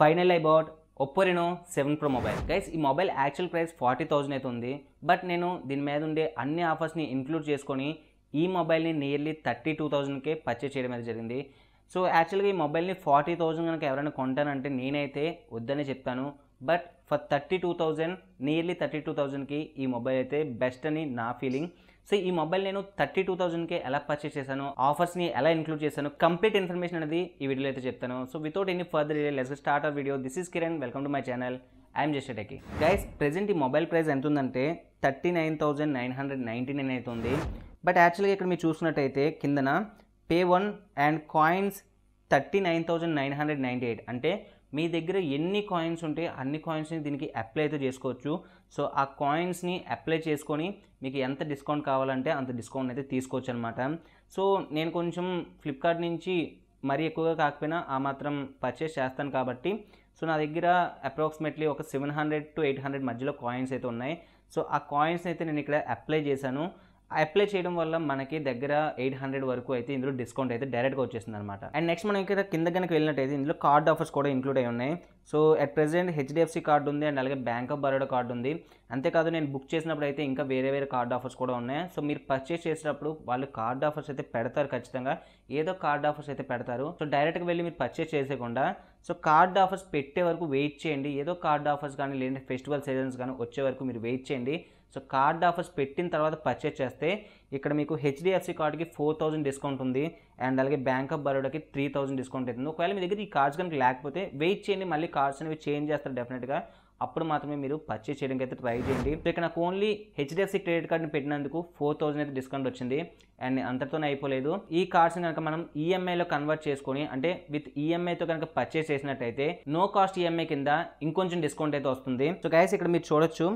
Final I bought Oppo Reno seven Pro mobile guys ఈ mobile actual price forty thousand అయితే ఉంది but నేను దీని మీద ఉండే అన్ని ఆఫర్స్ని ఇంక్లూడ్ చేసుకొని ఈ మొబైల్ని నియర్లీ థర్టీ టూ థౌజండ్కే పర్చేస్ చేయడం అయితే జరిగింది సో యాక్చువల్గా ఈ మొబైల్ని ఫార్టీ థౌజండ్ కనుక ఎవరైనా కొంటానంటే నేనైతే వద్దనే చెప్తాను but for thirty two thousand nearly thirty two థౌజండ్కి ఈ మొబైల్ అయితే బెస్ట్ అని నా ఫీలింగ్ సో ఈ మొబైల్ నేను థర్టీ టూ థౌసండ్కే ఎలా పర్చేస్ చేశాను ఆఫర్స్ని ఎలా ఇన్క్లూడ్ చేశాను కంప్లీట్ ఇన్ఫర్మేషన్ అనేది ఈ వీడియోలో అయితే చెప్తాను so without any further less start off video this is Kiran welcome to my channel I'm జస్టెటెకి గైస్ ప్రెజెంట్ ఈ మొబైల్ ప్రైస్ ఎంత ఉందంటే thirty nine thousand nine hundred ninety nine ఉంది బట్ యాక్చువల్గా ఇక్కడ మీరు చూసుకున్నట్టయితే కిందన pay one and coins thirty nine thousand nine hundred ninety eight అంటే మీ దగ్గర ఎన్ని కాయిన్స్ ఉంటే అన్ని కాయిన్స్ని దీనికి అప్లై అయితే చేసుకోవచ్చు సో ఆ కాయిన్స్ని అప్లై చేసుకొని మీకు ఎంత డిస్కౌంట్ కావాలంటే అంత డిస్కౌంట్ అయితే తీసుకోవచ్చు అనమాట సో నేను కొంచెం ఫ్లిప్కార్ట్ నుంచి మరీ ఎక్కువగా కాకపోయినా ఆ మాత్రం పర్చేస్ చేస్తాను కాబట్టి సో నా దగ్గర అప్రాక్సిమేట్లీ ఒక seven hundred to eight hundred మధ్యలో కాయిన్స్ అయితే ఉన్నాయి సో ఆ కాయిన్స్ అయితే నేను ఇక్కడ అప్లై చేశాను అప్లై చేయడం వల్ల మనకి దగ్గర ఎయిట్ హండ్రెడ్ వరకు అయితే ఇందులో డిస్కౌంట్ అయితే డైరెక్ట్గా వచ్చేసింది అనమాట అండ్ నెక్స్ట్ మనం ఇక్కడ కింద కనుక వెళ్ళినట్టయితే ఇందులో కార్డ్ ఆఫర్స్ కూడా ఇంక్లూడ్ అయి ఉన్నాయి so at present HDFC card ఉంది అండ్ అలాగే బ్యాంక్ ఆఫ్ బరోడా కార్డు ఉంది అంతేకాదు నేను బుక్ చేసినప్పుడు అయితే ఇంకా వేరే వేరే కార్డ్ ఆఫర్స్ కూడా ఉన్నాయి సో మీరు పర్చేస్ చేసినప్పుడు వాళ్ళు కార్డ్ ఆఫర్స్ అయితే పెడతారు ఖచ్చితంగా ఏదో కార్డ్ ఆఫర్స్ అయితే పెడతారు సో డైరెక్ట్గా వెళ్ళి మీరు పర్చేస్ చేసేకుండా సో కార్డ్ ఆఫర్స్ పెట్టే వరకు వెయిట్ చేయండి ఏదో కార్డ్ ఆఫర్స్ కానీ లేదంటే ఫెస్టివల్ సీజన్స్ కానీ వచ్చే వరకు మీరు వెయిట్ చేయండి సో కార్డ్ ఆఫర్స్ పెట్టిన తర్వాత పర్చేస్ చేస్తే ఇక్కడ మీకు హెచ్డిఎఫ్సి కార్డ్కి ఫోర్ థౌసండ్ డిస్కౌంట్ ఉంది అండ్ అలాగే బ్యాంక్ ఆఫ్ బరోడాకి త్రీ థౌసండ్ డిస్కౌంట్ అవుతుంది ఒకవేళ మీ దగ్గర ఈ కార్డ్స్ కనుక లేకపోతే వెయిట్ చేయండి మళ్ళీ కార్డ్స్ అనేవి చేంజ్ చేస్తారు డెఫినెట్గా అప్పుడు మాత్రమే మీరు పర్చేస్ చేయడానికి అయితే ట్రై చేయండి సో ఇక్కడ నాకు ఓన్లీ హెచ్డిఎఫ్సి క్రెడిట్ కార్డ్ని పెట్టినందుకు ఫోర్ థౌసండ్ అయితే డిస్కౌంట్ వచ్చింది అండ్ అంతతోనే అయిపోలేదు ఈ కార్డ్స్ని కనుక మనం ఈఎంఐలో e కన్వర్ట్ చేసుకొని అంటే విత్ ఈఎంఐతో e కనుక పర్చేస్ చేసినట్టయితే నో కాస్ట్ ఈఎంఐ కింద ఇంకొంచెం డిస్కౌంట్ అయితే వస్తుంది సో గైస్ ఇక్కడ మీరు చూడొచ్చు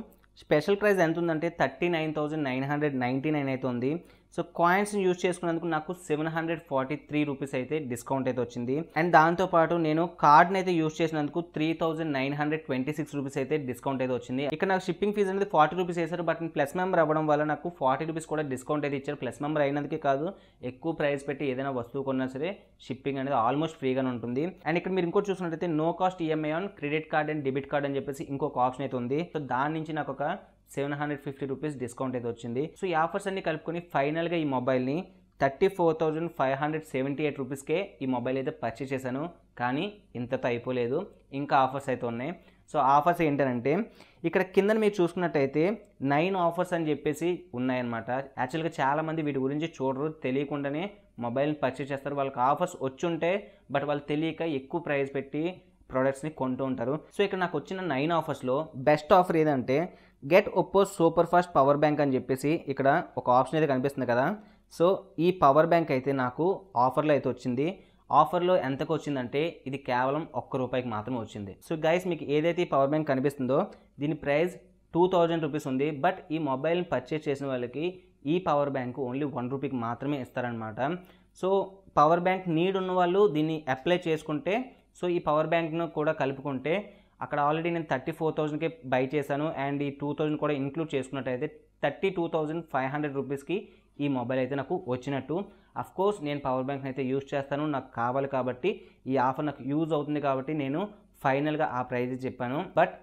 స్పెషల్ ప్రైస్ ఎంత ఉందంటే thirty nine thousand nine hundred ninety nine అయితే ఉంది సో కాయిన్స్ని యూజ్ చేసుకున్నందుకు నాకు seven hundred forty three rupees అయితే డిస్కౌంట్ అయితే వచ్చింది అండ్ దాంతోపాటు నేను కార్డ్ని అయితే యూజ్ చేసినందుకు three thousand nine hundred twenty six rupees అయితే డిస్కౌంట్ అయితే వచ్చింది ఇక్కడ నాకు షిప్పింగ్ ఫీజు అనేది ఫార్టీ రూపీస్ వేశారు బట్ ప్లస్ మెంబర్ అవ్వడం వల్ల నాకు ఫార్టీ రూపీస్ కూడా డిస్కౌంట్ అయితే ఇచ్చారు ప్లస్ మెంబర్ అయినందుకే కాదు ఎక్కువ ప్రైస్ పెట్టి ఏదైనా వస్తువు కొన్నా సరే షిప్పింగ్ అనేది ఆల్మోస్ట్ ఫ్రీగానే ఉంటుంది అండ్ ఇక్కడ మీరు ఇంకోటి చూసినట్టయితే no cost EMI on credit card and debit card అని చెప్పేసి ఇంకొక ఆప్షన్ అయితే ఉంది సో దాని నుంచి నాకు ఒక seven hundred fifty rupees discount అయితే వచ్చింది సో ఈ ఆఫర్స్ అన్ని కలుపుకొని ఫైనల్గా ఈ మొబైల్ని thirty four thousand five hundred seventy eight రూపీస్కే ఈ మొబైల్ అయితే పర్చేస్ చేశాను కానీ ఇంతతో అయిపోలేదు ఇంకా ఆఫర్స్ అయితే ఉన్నాయి సో ఆఫర్స్ ఏంటంటే ఇక్కడ కింద మీరు చూసుకున్నట్టయితే నైన్ ఆఫర్స్ అని చెప్పేసి ఉన్నాయన్నమాట యాక్చువల్గా చాలామంది వీటి గురించి చూడరు తెలియకుండానే మొబైల్ని పర్చేస్ చేస్తారు వాళ్ళకి ఆఫర్స్ ఉంటే బట్ వాళ్ళు తెలియక ఎక్కువ ప్రైస్ పెట్టి ప్రోడక్ట్స్ని కొంటూ ఉంటారు సో ఇక్కడ నాకు వచ్చిన నైన్ ఆఫర్స్లో బెస్ట్ ఆఫర్ ఏదంటే get Oppo super fast power bank అని చెప్పేసి ఇక్కడ ఒక ఆప్షన్ అయితే కనిపిస్తుంది కదా సో ఈ పవర్ బ్యాంక్ అయితే నాకు ఆఫర్లో అయితే వచ్చింది ఆఫర్లో ఎంతకు వచ్చిందంటే ఇది కేవలం ఒక్క రూపాయికి మాత్రమే వచ్చింది సో గైస్ మీకు ఏదైతే ఈ పవర్ బ్యాంక్ కనిపిస్తుందో దీని ప్రైస్ టూ థౌజండ్ రూపీస్ ఉంది బట్ ఈ మొబైల్ని పర్చేస్ చేసిన వాళ్ళకి ఈ పవర్ బ్యాంక్ ఓన్లీ వన్ రూపీకి మాత్రమే ఇస్తారనమాట సో పవర్ బ్యాంక్ నీడ్ ఉన్న వాళ్ళు దీన్ని అప్లై చేసుకుంటే సో ఈ పవర్ బ్యాంక్ను కూడా కలుపుకుంటే అక్కడ ఆల్రెడీ నేను థర్టీ ఫోర్ థౌజండ్కి బై చేశాను అండ్ ఈ టూ థౌజండ్ కూడా ఇంక్లూడ్ చేసుకున్నట్టయితే thirty two thousand five hundred రూపీస్కి ఈ మొబైల్ అయితే నాకు వచ్చినట్టు అఫ్ కోర్స్ నేను పవర్ బ్యాంక్ని అయితే యూజ్ చేస్తాను నాకు కావాలి కాబట్టి ఈ ఆఫర్ నాకు యూజ్ అవుతుంది కాబట్టి నేను ఫైనల్గా ఆ ప్రైజ్ చెప్పాను బట్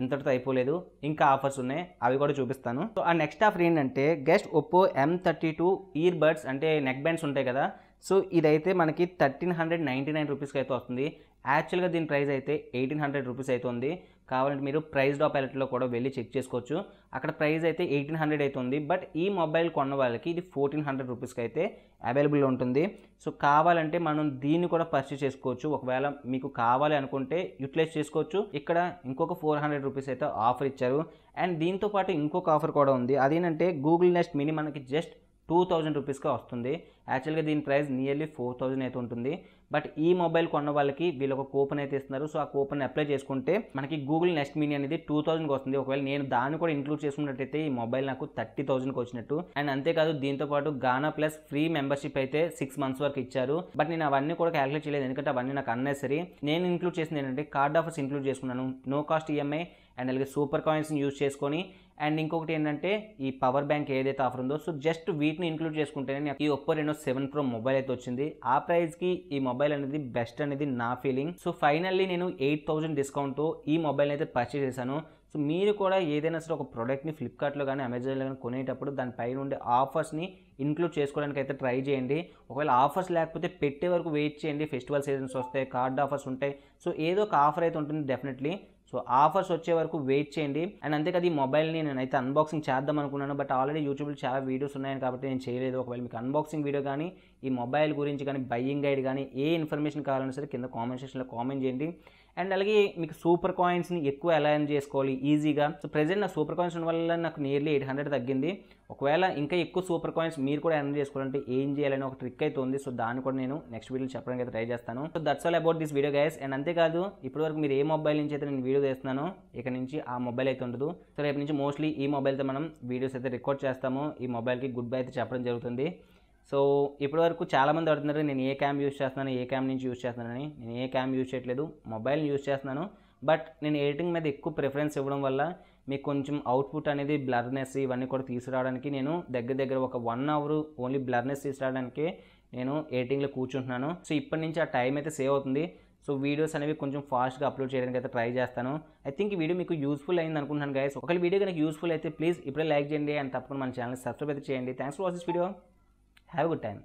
ఇంతటితో అయిపోలేదు ఇంకా ఆఫర్స్ ఉన్నాయి అవి కూడా చూపిస్తాను సో ఆ నెక్స్ట్ ఆఫర్ ఏంటంటే get Oppo M thirty two earbuds అంటే నెక్ బ్యాండ్స్ ఉంటాయి కదా సో ఇదైతే మనకి థర్టీన్ హండ్రెడ్ నైంటీ నైన్ రూపీస్కి అయితే వస్తుంది యాక్చువల్గా దీని ప్రైస్ అయితే ఎయిటీన్ హండ్రెడ్ రూపీస్ అవుతుంది కావాలంటే మీరు ప్రైస్ డాప్ ఎలెక్ట్లో కూడా వెళ్ళి చెక్ చేసుకోవచ్చు అక్కడ ప్రైస్ అయితే ఎయిటీన్ హండ్రెడ్ అవుతుంది బట్ ఈ మొబైల్ కొన్న వాళ్ళకి ఇది ఫోర్టీన్ హండ్రెడ్ రూపీస్కి అయితే అవైలబుల్ ఉంటుంది సో కావాలంటే మనం దీన్ని కూడా పర్చేస్ చేసుకోవచ్చు ఒకవేళ మీకు కావాలి అనుకుంటే యూటిలైజ్ చేసుకోవచ్చు ఇక్కడ ఇంకొక ఫోర్ హండ్రెడ్ రూపీస్ అయితే ఆఫర్ ఇచ్చారు అండ్ దీంతో పాటు ఇంకొక ఆఫర్ కూడా ఉంది అదేంటంటే గూగుల్ నెక్స్ట్ మినీ మనకి జస్ట్ టూ థౌజండ్ రూపీస్గా వస్తుంది యాక్చువల్గా దీని ప్రైస్ నియర్లీ ఫోర్ థౌజండ్ అయితే ఉంటుంది బట్ ఈ మొబైల్ కొన్న వాళ్ళకి వీళ్ళు ఒక కూపన్ అయితే ఇస్తున్నారు సో ఆ కూపన్ అప్లై చేసుకుంటే మనకి గూగుల్ నెక్స్ట్ మినీ అనేది టూ థౌజండ్కి వస్తుంది ఒకవేళ నేను దాన్ని కూడా ఇంక్లూడ్ చేసుకున్నట్టయితే ఈ మొబైల్ నాకు థర్టీ థౌజండ్కి వచ్చినట్టు అండ్ అంతేకాదు దీంతో పాటు గానా ప్లస్ ఫ్రీ మెంబర్షిప్ అయితే సిక్స్ మంత్స్ వరకు ఇచ్చారు బట్ నేను అవన్నీ కూడా క్యాలిక్యులేట్ చేయలేదు ఎందుకంటే అవన్నీ నాకు అన్నెసరీ నేను ఇంక్లూడ్ చేసింది ఏంటంటే కార్డ్ ఆఫర్స్ ఇంక్లూడ్ చేసుకున్నాను నో కాస్ట్ ఈఎంఐ అండ్ అలాగే సూపర్ కాయిన్స్ని యూజ్ చేసుకొని అండ్ ఇంకొకటి ఏంటంటే ఈ పవర్ బ్యాంక్ ఏదైతే ఆఫర్ ఉందో సో జస్ట్ వీటిని ఇంక్లూడ్ చేసుకుంటేనే ఈ ఒప్పో రెండో సెవెన్ ప్రో మొబైల్ అయితే వచ్చింది ఆ ప్రైస్కి ఈ మొబైల్ అనేది బెస్ట్ అనేది నా ఫీలింగ్ సో ఫైనల్లీ నేను ఎయిట్ థౌజండ్ డిస్కౌంట్తో ఈ మొబైల్ అయితే పర్చేస్ చేశాను సో మీరు కూడా ఏదైనా సరే ఒక ప్రోడక్ట్ని ఫ్లిప్కార్ట్లో కానీ అమెజాన్లో కానీ కొనేటప్పుడు దానిపైన ఉండే ఆఫర్స్ని ఇంక్లూడ్ చేసుకోవడానికి అయితే ట్రై చేయండి ఒకవేళ ఆఫర్స్ లేకపోతే పెట్టే వరకు వెయిట్ చేయండి ఫెస్టివల్ సీజన్స్ వస్తాయి కార్డ్ ఆఫర్స్ ఉంటాయి సో ఏదో ఒక ఆఫర్ అయితే ఉంటుంది డెఫినెట్లీ సో ఆఫర్స్ వచ్చే వరకు వెయిట్ చేయండి అండ్ అంతేకాదు ఈ మొబైల్ని నేనైతే అన్బాక్సింగ్ చేద్దాం అనుకున్నాను బట్ ఆల్రెడీ యూట్యూబ్లో చాలా వీడియోస్ ఉన్నాయని కాబట్టి నేను చేయలేదు ఒకవేళ మీకు అన్బాక్సింగ్ వీడియో కానీ ఈ మొబైల్ గురించి కానీ బయ్యింగ్ గైడ్ కానీ ఏ ఇన్ఫర్మేషన్ కావాలన్నా సరే కింద కామెంట్ సెక్షన్లో కామెంట్ చేయండి అండ్ అలాగే మీకు సూపర్ కాయిన్స్ని ఎక్కువ అలైన్ చేసుకోవాలి ఈజీగా సో ప్రజెంట్ నా సూపర్ కాయిన్స్ ఉండడం వల్ల నాకు నియర్లీ ఎయిట్ హండ్రెడ్ తగ్గింది ఒకవేళ ఇంకా ఎక్కువ సూపర్ కాయిన్స్ మీరు కూడా ఎర్న్ చేసుకోవాలంటే ఏం చేయాలని ఒక ట్రిక్ అయితే ఉంది సో దాన్ని కూడా నేను నెక్స్ట్ వీడియోలో చెప్పడానికి అయితే ట్రై చేస్తాను so that's all about this video guys and అంతేకాదు ఇప్పటివరకు మీరు ఏ మొబైల్ నుంచి అయితే నేను వీడియో చేస్తున్నాను ఇక నుంచి ఆ మొబైల్ అయితే ఉండదు సో రేపు నుంచి మోస్ట్లీ ఈ మొబైల్తో మనం వీడియోస్ అయితే రికార్డ్ చేస్తాము ఈ మొబైల్కి గుడ్ బై అయితే చెప్పడం జరుగుతుంది సో ఇప్పటి వరకు చాలామంది అడుగుతున్నారు నేను ఏ క్యామ్ యూజ్ చేస్తున్నాను ఏ క్యామ్ నుంచి యూజ్ చేస్తున్నానని నేను ఏ క్యామ్ యూజ్ చేయట్లేదు మొబైల్ని యూజ్ చేస్తున్నాను బట్ నేను ఎడిటింగ్ మీద ఎక్కువ ప్రిఫరెన్స్ ఇవ్వడం వల్ల మీకు కొంచెం అవుట్పుట్ అనేది బ్లర్నెస్ ఇవన్నీ కూడా తీసుకురావడానికి నేను దగ్గర దగ్గర ఒక వన్ అవర్ ఓన్లీ బ్లర్నెస్ తీసుకురావడానికి నేను ఎడిటింగ్లో కూర్చుంటున్నాను సో ఇప్పటి నుంచి ఆ టైం అయితే సేవ్ అవుతుంది సో వీడియోస్ అనేవి కొంచెం ఫాస్ట్గా అప్లోడ్ చేయడానికి అయితే ట్రై చేస్తాను ఐ థింక్ ఈ వీడియో మీకు యూస్ఫుల్ అయింది అనుకుంటున్నాను గైస్ ఒకవేళ వీడియో కనుక యూస్ఫుల్ అయితే ప్లీజ్ ఇప్పుడే లైక్ చేయండి అండ్ తప్పకుండా మన ఛానల్ సబ్స్క్రైబ్ అయితే చేయండి thanks for watch this video Have a good time.